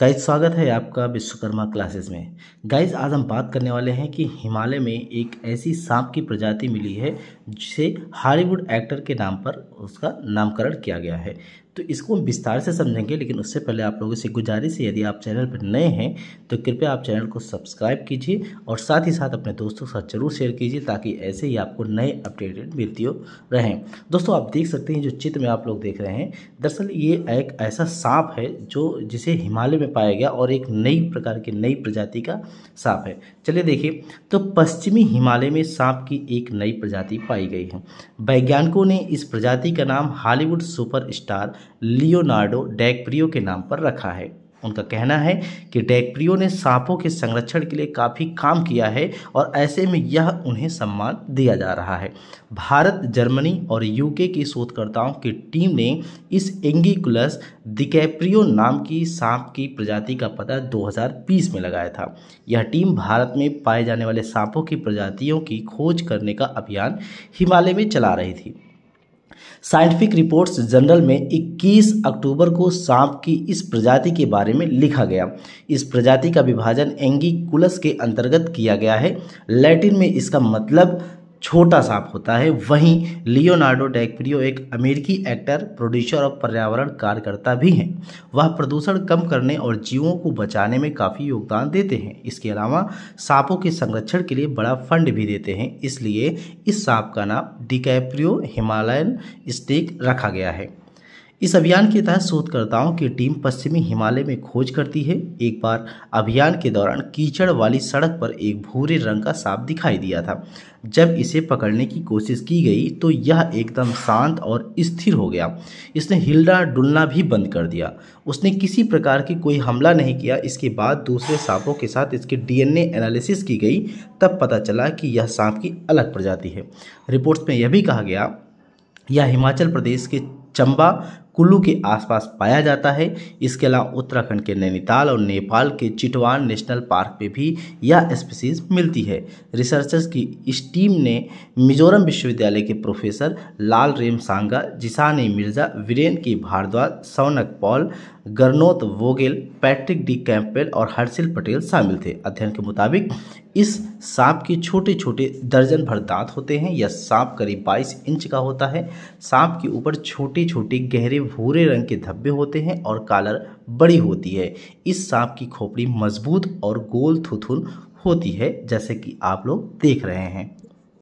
guys स्वागत है आपका विश्वकर्मा क्लासेस में गाइज आज हम बात करने वाले हैं कि हिमालय में एक ऐसी सांप की प्रजाति मिली है जिसे हॉलीवुड एक्टर के नाम पर उसका नामकरण किया गया है तो इसको हम विस्तार से समझेंगे लेकिन उससे पहले आप लोगों से गुजारिश है यदि आप चैनल पर नए हैं तो कृपया आप चैनल को सब्सक्राइब कीजिए और साथ ही साथ अपने दोस्तों के साथ जरूर शेयर कीजिए ताकि ऐसे ही आपको नए अपडेटेड वीडियो रहें दोस्तों आप देख सकते हैं जो चित्र में आप लोग देख रहे हैं दरअसल ये एक ऐसा सांप है जो जिसे हिमालय में पाया गया और एक नई प्रकार की नई प्रजाति का सांप है चलिए देखिए तो पश्चिमी हिमालय में सांप की एक नई प्रजाति पाई गई है वैज्ञानिकों ने इस प्रजाति का नाम Hollywood super star Leonardo DiCaprio के नाम पर रखा है उनका कहना है कि डैकप्रियो ने सांपों के संरक्षण के लिए काफ़ी काम किया है और ऐसे में यह उन्हें सम्मान दिया जा रहा है भारत जर्मनी और यूके की शोधकर्ताओं की टीम ने इस एंगिकुलस दिकैप्रियो नाम की सांप की प्रजाति का पता 2020 में लगाया था यह टीम भारत में पाए जाने वाले सांपों की प्रजातियों की खोज करने का अभियान हिमालय में चला रही थी साइंटिफिक रिपोर्ट्स जनरल में 21 अक्टूबर को सांप की इस प्रजाति के बारे में लिखा गया इस प्रजाति का विभाजन एंगी कुलस के अंतर्गत किया गया है लैटिन में इसका मतलब छोटा सांप होता है वहीं लियोनार्डो डैकप्रियो एक अमेरिकी एक्टर प्रोड्यूसर और पर्यावरण कार्यकर्ता भी हैं वह प्रदूषण कम करने और जीवों को बचाने में काफ़ी योगदान देते हैं इसके अलावा सांपों के संरक्षण के लिए बड़ा फंड भी देते हैं इसलिए इस सांप का नाम डिकैप्रियो हिमालयन स्टेक रखा गया है इस अभियान के तहत शोधकर्ताओं की टीम पश्चिमी हिमालय में खोज करती है एक बार अभियान के दौरान कीचड़ वाली सड़क पर एक भूरे रंग का सांप दिखाई दिया था जब इसे पकड़ने की कोशिश की गई तो यह एकदम शांत और स्थिर हो गया इसने हिलना डुलना भी बंद कर दिया उसने किसी प्रकार की कोई हमला नहीं किया इसके बाद दूसरे सांपों के साथ इसके डीएनए एनालिसिस की गई तब पता चला कि यह सांप की अलग प्रजाति है रिपोर्ट्स में यह भी कहा गया यह हिमाचल प्रदेश के चंबा कुल्लू के आसपास पाया जाता है इसके अलावा उत्तराखंड के नैनीताल और नेपाल के चिटवान नेशनल पार्क में भी यह स्पीसीज मिलती है रिसर्चर्स की इस टीम ने मिजोरम विश्वविद्यालय के प्रोफेसर लाल रेम सांगा जिसानी मिर्जा वीरेन की Bhardwaj Saunak Pal Gernot Vogel Patrick D Campbell और हर्षिल पटेल शामिल थे अध्ययन के मुताबिक इस सांप के छोटे छोटे दर्जन भर दांत होते हैं यह सांप करीब 22 इंच का होता है सांप के ऊपर छोटे छोटे गहरे भूरे रंग के धब्बे होते हैं और कालर बड़ी होती है इस सांप की खोपड़ी मजबूत और गोल थुथुन होती है जैसे कि आप लोग देख रहे हैं